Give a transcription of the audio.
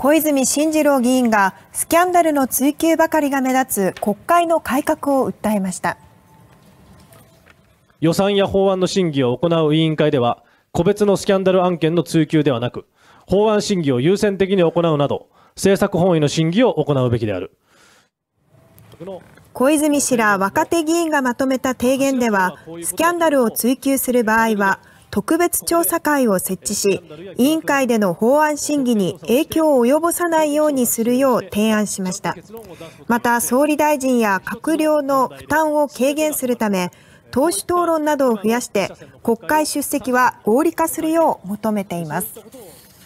小泉進次郎議員がスキャンダルの追及ばかりが目立つ国会の改革を訴えました予算や法案の審議を行う委員会では個別のスキャンダル案件の追及ではなく法案審議を優先的に行うなど政策本位の審議を行うべきである小泉氏ら若手議員がまとめた提言ではスキャンダルを追及する場合は特別調査会を設置し、委員会での法案審議に影響を及ぼさないようにするよう提案しました。また、総理大臣や閣僚の負担を軽減するため、党首討論などを増やして、国会出席は合理化するよう求めています。